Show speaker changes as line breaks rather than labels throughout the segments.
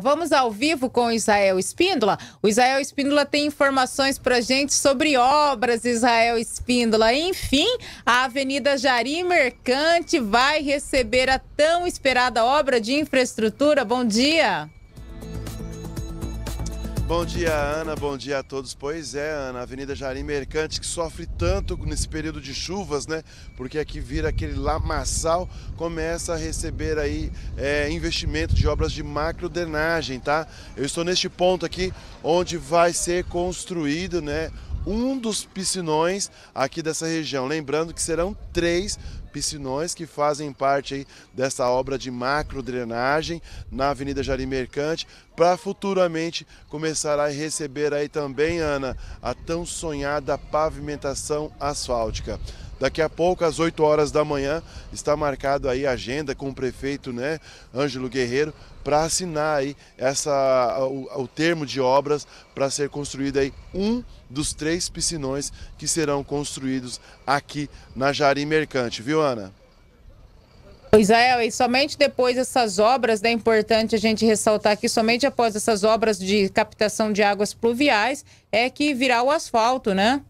Vamos ao vivo com o Israel Espíndola. O Israel Espíndola tem informações para gente sobre obras, Israel Espíndola. Enfim, a Avenida Jari Mercante vai receber a tão esperada obra de infraestrutura. Bom dia.
Bom dia, Ana. Bom dia a todos. Pois é, Ana, a Avenida Jari Mercante que sofre tanto nesse período de chuvas, né? Porque aqui vira aquele lamaçal, começa a receber aí é, investimento de obras de drenagem, tá? Eu estou neste ponto aqui onde vai ser construído, né? um dos piscinões aqui dessa região. Lembrando que serão três piscinões que fazem parte aí dessa obra de macro drenagem na Avenida Jari Mercante, para futuramente começar a receber aí também, Ana, a tão sonhada pavimentação asfáltica. Daqui a pouco, às 8 horas da manhã, está marcado aí a agenda com o prefeito, né, Ângelo Guerreiro, para assinar aí essa, o, o termo de obras para ser construído aí um dos três piscinões que serão construídos aqui na Jari Mercante, viu, Ana?
Pois é, e somente depois dessas obras, né, é né, importante a gente ressaltar que somente após essas obras de captação de águas pluviais é que virá o asfalto, né?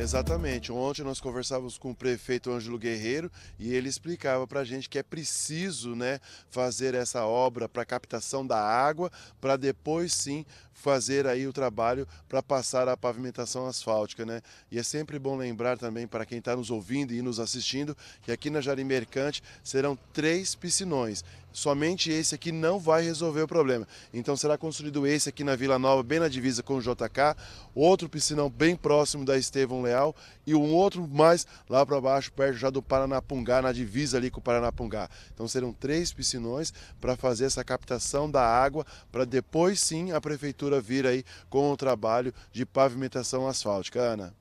Exatamente. Ontem nós conversávamos com o prefeito Ângelo Guerreiro e ele explicava para a gente que é preciso né, fazer essa obra para captação da água, para depois sim fazer aí o trabalho para passar a pavimentação asfáltica, né? E é sempre bom lembrar também para quem está nos ouvindo e nos assistindo que aqui na Jari Mercante serão três piscinões somente esse aqui não vai resolver o problema. Então será construído esse aqui na Vila Nova, bem na divisa com o JK, outro piscinão bem próximo da Estevão Leal e um outro mais lá para baixo, perto já do Paranapungá, na divisa ali com o Paranapungá. Então serão três piscinões para fazer essa captação da água, para depois sim a prefeitura vir aí com o trabalho de pavimentação asfáltica. Ana.